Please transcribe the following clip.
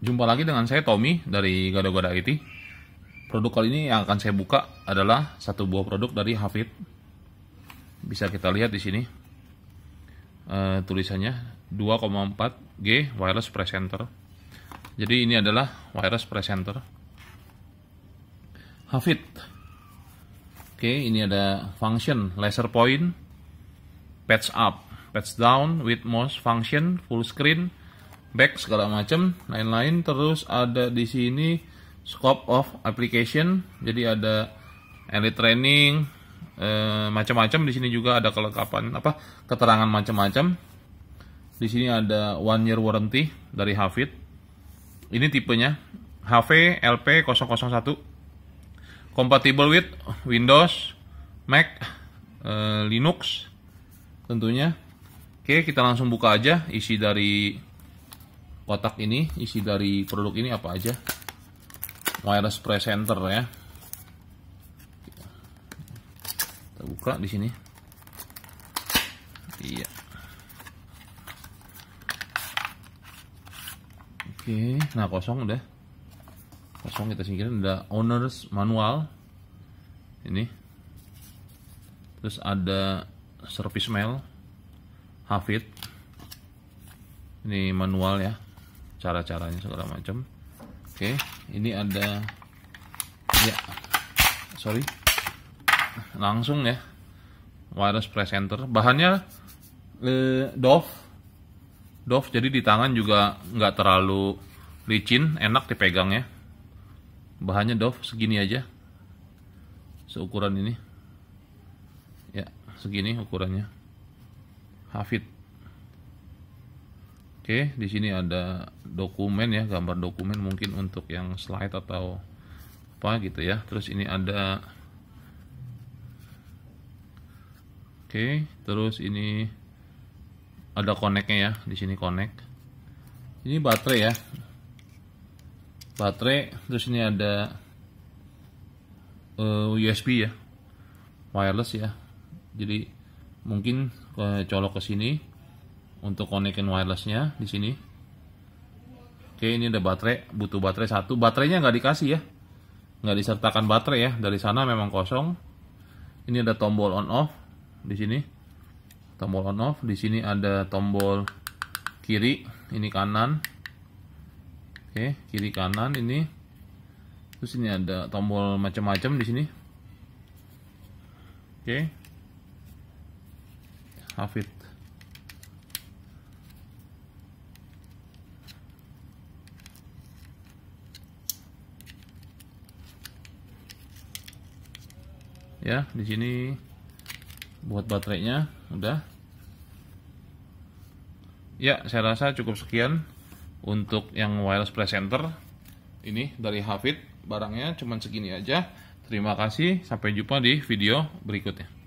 Jumpa lagi dengan saya Tommy dari Gado-Gado IT. Produk kali ini yang akan saya buka adalah satu buah produk dari Hafid. Bisa kita lihat di sini e, tulisannya 2,4 G wireless presenter. Jadi ini adalah wireless presenter Hafid. Oke, ini ada function laser point, patch up, patch down, with mouse function, full screen, back segala macam lain-lain terus ada di sini scope of application jadi ada elite training eh, macam-macam di sini juga ada kelengkapan apa keterangan macam-macam di sini ada one year warranty dari Hafid ini tipenya HV LP001 compatible with Windows Mac eh, Linux tentunya oke kita langsung buka aja isi dari kotak ini isi dari produk ini apa aja wireless Presenter ya kita buka di sini iya oke nah kosong udah kosong kita singkirin ada owners manual ini terus ada service mail hafid ini manual ya cara-caranya segala macam oke ini ada ya sorry langsung ya wireless presenter bahannya eh, Dove Dove jadi di tangan juga nggak terlalu licin enak dipegang ya bahannya Dove segini aja seukuran ini ya segini ukurannya Hafid Oke, di sini ada dokumen ya, gambar dokumen mungkin untuk yang slide atau apa gitu ya. Terus ini ada Oke, terus ini ada koneknya ya, di sini konek. Ini baterai ya. Baterai, terus ini ada eh, USB ya. Wireless ya. Jadi mungkin eh, colok ke sini untuk konekin wirelessnya di sini. Oke, ini ada baterai, butuh baterai satu. Baterainya nggak dikasih ya, nggak disertakan baterai ya. Dari sana memang kosong. Ini ada tombol on off di sini, tombol on off. Di sini ada tombol kiri, ini kanan. Oke, kiri kanan ini. Terus ini ada tombol macam-macam di sini. Oke. Hafid ya di sini buat baterainya udah ya saya rasa cukup sekian untuk yang wireless presenter ini dari Hafid barangnya cuman segini aja terima kasih sampai jumpa di video berikutnya